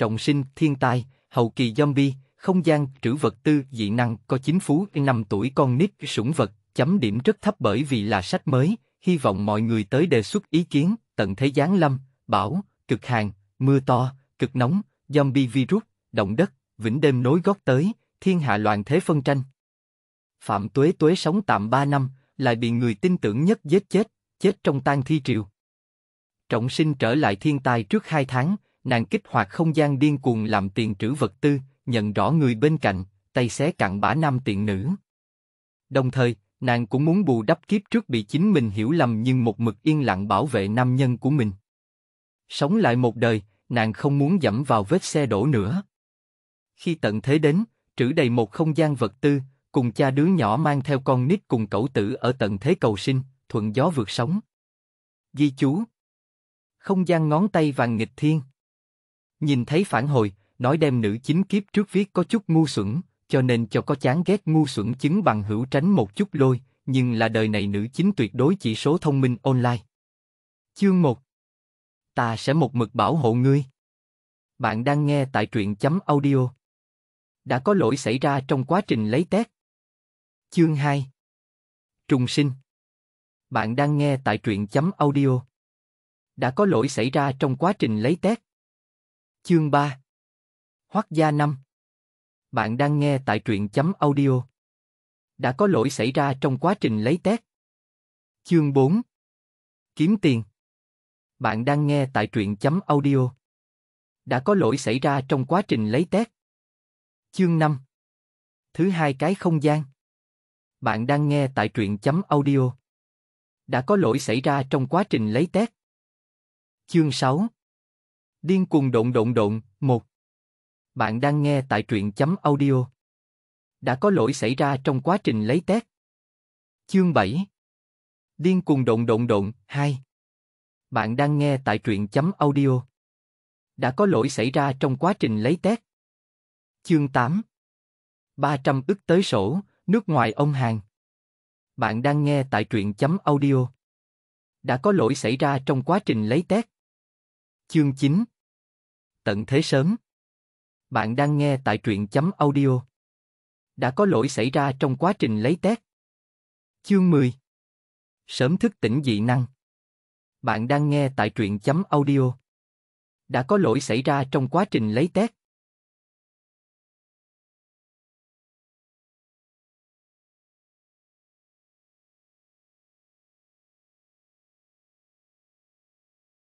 trọng sinh, thiên tai, hậu kỳ zombie, không gian, trữ vật tư, dị năng, có chính phú, 5 tuổi con nít, sủng vật, chấm điểm rất thấp bởi vì là sách mới, hy vọng mọi người tới đề xuất ý kiến, tận thế giáng lâm, bão, cực hàng, mưa to, cực nóng, zombie virus, động đất, vĩnh đêm nối gót tới, thiên hạ loạn thế phân tranh. Phạm Tuế Tuế sống tạm 3 năm, lại bị người tin tưởng nhất giết chết, chết trong tang thi triều. Trọng sinh trở lại thiên tai trước 2 tháng, nàng kích hoạt không gian điên cuồng làm tiền trữ vật tư, nhận rõ người bên cạnh, tay xé cặn bã nam tiện nữ. Đồng thời, nàng cũng muốn bù đắp kiếp trước bị chính mình hiểu lầm nhưng một mực yên lặng bảo vệ nam nhân của mình. Sống lại một đời, nàng không muốn dẫm vào vết xe đổ nữa. Khi tận thế đến, trữ đầy một không gian vật tư, cùng cha đứa nhỏ mang theo con nít cùng cậu tử ở tận thế cầu sinh, thuận gió vượt sóng. Di chú Không gian ngón tay vàng nghịch thiên Nhìn thấy phản hồi, nói đem nữ chính kiếp trước viết có chút ngu xuẩn, cho nên cho có chán ghét ngu xuẩn chứng bằng hữu tránh một chút lôi, nhưng là đời này nữ chính tuyệt đối chỉ số thông minh online. Chương 1 Ta sẽ một mực bảo hộ ngươi. Bạn đang nghe tại truyện chấm audio. Đã có lỗi xảy ra trong quá trình lấy tét Chương 2 Trùng sinh Bạn đang nghe tại truyện chấm audio. Đã có lỗi xảy ra trong quá trình lấy tét Chương 3 Hoắc gia năm Bạn đang nghe tại truyện chấm audio. Đã có lỗi xảy ra trong quá trình lấy test. Chương 4 Kiếm tiền Bạn đang nghe tại truyện chấm audio. Đã có lỗi xảy ra trong quá trình lấy test. Chương 5 Thứ hai cái không gian Bạn đang nghe tại truyện chấm audio. Đã có lỗi xảy ra trong quá trình lấy test. Chương 6 Điên cuồng động động động, một. Bạn đang nghe tại truyện chấm audio. Đã có lỗi xảy ra trong quá trình lấy test. Chương 7 Điên cuồng động động động, hai Bạn đang nghe tại truyện chấm audio. Đã có lỗi xảy ra trong quá trình lấy test. Chương 8 300 ức tới sổ, nước ngoài ông hàng. Bạn đang nghe tại truyện chấm audio. Đã có lỗi xảy ra trong quá trình lấy test. Chương 9 tận thế sớm. Bạn đang nghe tại truyện chấm audio. Đã có lỗi xảy ra trong quá trình lấy test. Chương 10 Sớm thức tỉnh dị năng Bạn đang nghe tại truyện chấm audio. Đã có lỗi xảy ra trong quá trình lấy test.